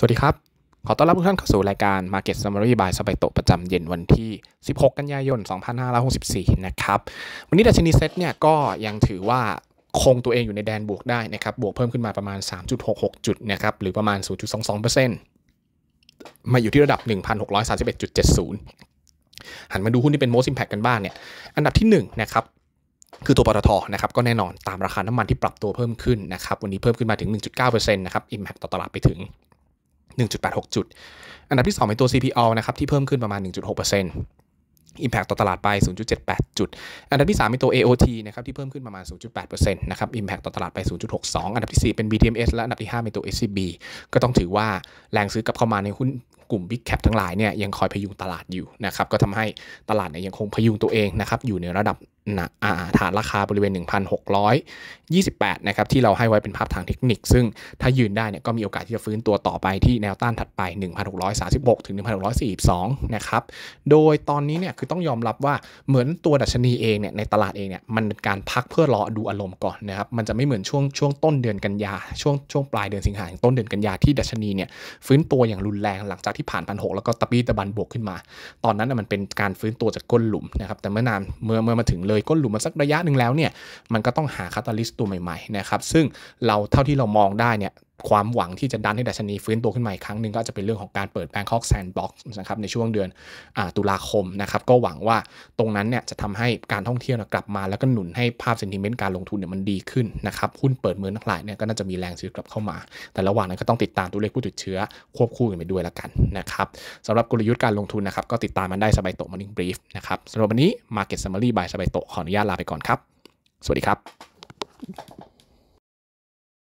สวัสดีครับ ขอต้อนรับทุกท่านเข้าสู่รายการ Market Summary by สไปโตประจำเย็นวันที่ 16 กันยายน 2564นะครับ วันนี้ดัชนีเซ็ตเนี่ยก็ยังถือว่า คงตัวเองอยู่ในแดนบวกได้นะครับ บวกเพิ่มขึ้นมาประมาณ 3.66จุดนะครับ หรือประมาณ 0.22%มาอยู่ที่ระดับ 1,631.70 หันมาดูหุ้นที่เป็น most impact กันบ้างเนี่ย อันดับที่ 1 นะครับ คือตัวปตทนะครับ ก็แน่นอนตามราคาน้ำมันที่ปรับตัวเพิ่มขึ้นนะครับวันนี้เพิ่มขึ้นมาถึง 1.9%นะครับ impact ต่อตลาดไปถึง1.86 จุด อันดับที่2เป็นตัว CPO นะครับที่เพิ่มขึ้นประมาณ 1.6%อิมแพ t ต่อตลาดไป 0.78 จุด อันดับที่3เป็นตัว AOT นะครับที่เพิ่มขึ้นประมาณ 0.8%นะครับอิมแพคต่อตลาดไป 0.62 อันดับที่ 4 เป็น BTMS และอันดับที่5เป็นตัว SCB ก็ต้องถือว่าแรงซื้อกลับเข้ามาในหุ้นกลุ่ม Big Cap ทั้งหลายเนี่ยยังคอยพยุงตลาดอยู่นะครับก็ทำให้ตลาดเนี่ยยังคงพยุงตัวเองนะครับอยู่ในระดับนะฐานราคาบริเวณ 1,628 นะครับที่เราให้ไว้เป็นภาพทางเทคนิค ซึ่งถ้ายืนได้เนี่ยก็มีโอกาสที่จะฟื้นตัวต่อไปที่แนวต้านถัดไป 1,636 ถึง 1,642 นะครับ โดยตอนนี้เนี่ยคือต้องยอมรับว่าเหมือนตัวดัชนีเองเนี่ยในตลาดเองเนี่ยมันการพักเพื่อรอดูอารมณ์ก่อนนะครับมันจะไม่เหมือนช่วงช่วงต้นเดือนกันยาช่วงช่วงปลายเดือนสิงหาต้นเดือนกันยาที่ดัชนีเนี่ยฟื้นตัวอย่างรุนแรงหลังจากที่ผ่านพันหแล้วก็ตะปี้ตะบันบวกขึ้นมา ตอนนั้นมันเป็นการฟื้นตัวจากก้นหลุมนะครับแต่เมื่อนานเมื่อเมื่อมาถึงเลยยก้นหลุมมาสักระยะหนึ่งแล้วเนี่ย มันก็ต้องหาคาตาลิสต์ตัวใหม่ ๆ นะครับ ซึ่งเราเท่าที่เรามองได้เนี่ยความหวังที่จะดันให้ดัชนี ฟื้นตัวขึ้นมาอีกครั้งหนึ่งก็จะเป็นเรื่องของการเปิด Bangkok Sandbox นะครับในช่วงเดือนอตุลาคมนะครับก็หวังว่าตรงนั้นเนี่ยจะทำให้การท่องเที่ยวกลับมาแล้วก็หนุนให้ภาพเซนติเมนต์การลงทุนเนี่ยมันดีขึ้นนะครับหุ้นเปิดเมืองทั้งหลายเนี่ยก็น่าจะมีแรงซื้อกลับเข้ามา แต่ระหว่างนั้นก็ต้องติดตามตัวเลขผู้ติดเชื้อ ควบคู่กันไปด้วยละกันนะครับสำหรับกลยุทธ์การลงทุนนะครับ ก็ติดตามมันได้สบายโตม o นน i n g b r i e นะครับสำหรับวันนี้ Market Summary by สบายโตขออนุญาตลาไปก่อนครับ สวัสดีครับ